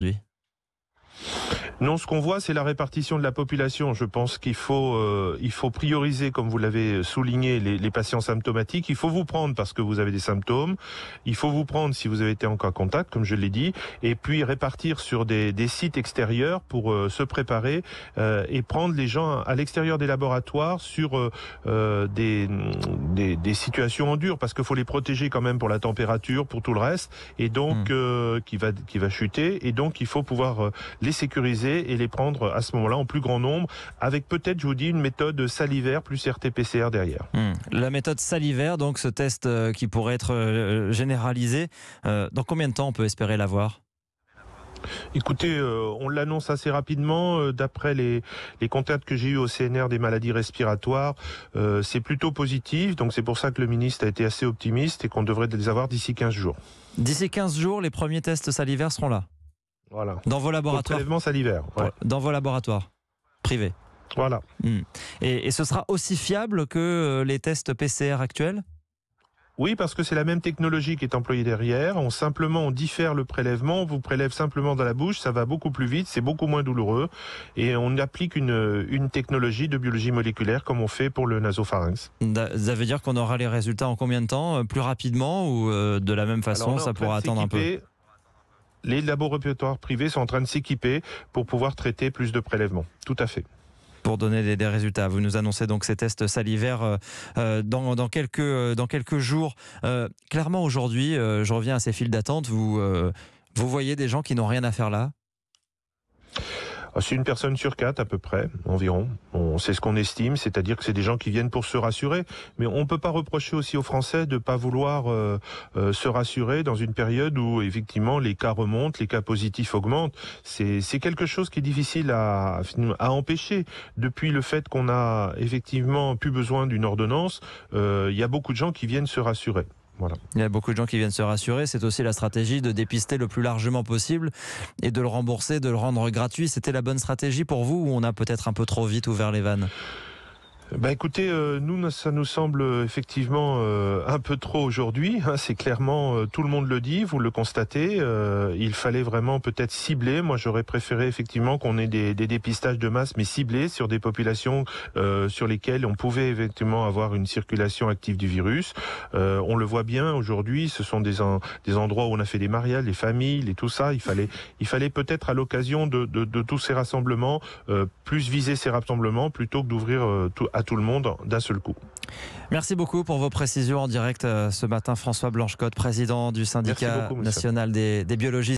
aujourd'hui non, ce qu'on voit, c'est la répartition de la population. Je pense qu'il faut, euh, il faut prioriser, comme vous l'avez souligné, les, patients symptomatiques. Il faut vous prendre parce que vous avez des symptômes. Il faut vous prendre si vous avez été en contact, comme je l'ai dit, et puis répartir sur des, sites extérieurs pour euh, se préparer euh, et prendre les gens à l'extérieur des laboratoires sur des, des, situations en dur, parce qu'il faut les protéger quand même pour la température, pour tout le reste, et donc hmm. qui va qui va chuter, et donc il faut pouvoir les sécuriser et les prendre à ce moment-là en plus grand nombre, avec peut-être, je vous dis, une méthode salivaire plus RT-PCR derrière. Hmm. La méthode salivaire, donc ce test euh, qui pourrait être euh, généralisé, euh, dans combien de temps on peut espérer l'avoir Écoutez, on l'annonce assez rapidement. D'après les, contacts que j'ai eus au CNR des maladies respiratoires, c'est plutôt positif. Donc c'est pour ça que le ministre a été assez optimiste et qu'on devrait les avoir d'ici 15 jours. D'ici 15 jours, les premiers tests salivaires seront là dans vos laboratoires. Prélèvement Dans vos laboratoires privés. Voilà. Hmm. Et, ce sera aussi fiable que euh, les tests PCR actuels oui, parce que c'est la même technologie qui est employée derrière. On simplement on diffère le prélèvement, on vous prélève simplement dans la bouche, ça va beaucoup plus vite, c'est beaucoup moins douloureux, et on applique une, une, technologie de biologie moléculaire comme on fait pour le nasopharynx. Ça veut dire qu'on aura les résultats en combien de temps euh, Plus rapidement ou euh, de la même façon, ça pourra attendre un peu les laboratoires privés sont en train de s'équiper pour pouvoir traiter plus de prélèvements. Tout à fait pour donner des, résultats. Vous nous annoncez donc ces tests salivaires euh, euh, euh, dans, quelques, jours. clairement, aujourd'hui, je reviens à ces files d'attente. vous voyez des gens qui n'ont rien à faire là ah, c'est une personne sur quatre à peu près, environ. On sait ce qu'on estime, c'est-à-dire que c'est des gens qui viennent pour se rassurer. Mais on ne peut pas reprocher aussi aux Français de ne pas vouloir euh, euh, se rassurer dans une période où effectivement les cas remontent, les cas positifs augmentent. C'est quelque chose qui est difficile à, empêcher. Depuis le fait qu'on a effectivement plus besoin d'une ordonnance, euh, il y a beaucoup de gens qui viennent se rassurer. Il y a beaucoup de gens qui viennent se rassurer. C'est aussi la stratégie de dépister le plus largement possible et de le rembourser, de le rendre gratuit. C'était la bonne stratégie pour vous ou on a peut-être un peu trop vite ouvert les vannes bah écoutez, euh, nous ça nous semble euh, effectivement euh, un peu trop aujourd'hui. Hein, c'est clairement tout le monde le dit, vous le constatez. il fallait vraiment peut-être cibler. Moi j'aurais préféré effectivement qu'on ait des, des, dépistages de masse, mais ciblés sur des populations sur lesquelles on pouvait effectivement avoir une circulation active du virus. on le voit bien aujourd'hui, ce sont des, des endroits où on a fait des mariages, des familles, et tout ça. Il fallait il fallait peut-être à l'occasion de, de, de, tous ces rassemblements plus viser ces rassemblements plutôt que d'ouvrir tout à tout le monde d'un seul coup. Merci beaucoup pour vos précisions en direct euh, ce matin. François Blanchecotte, président du syndicat national des, des biologistes.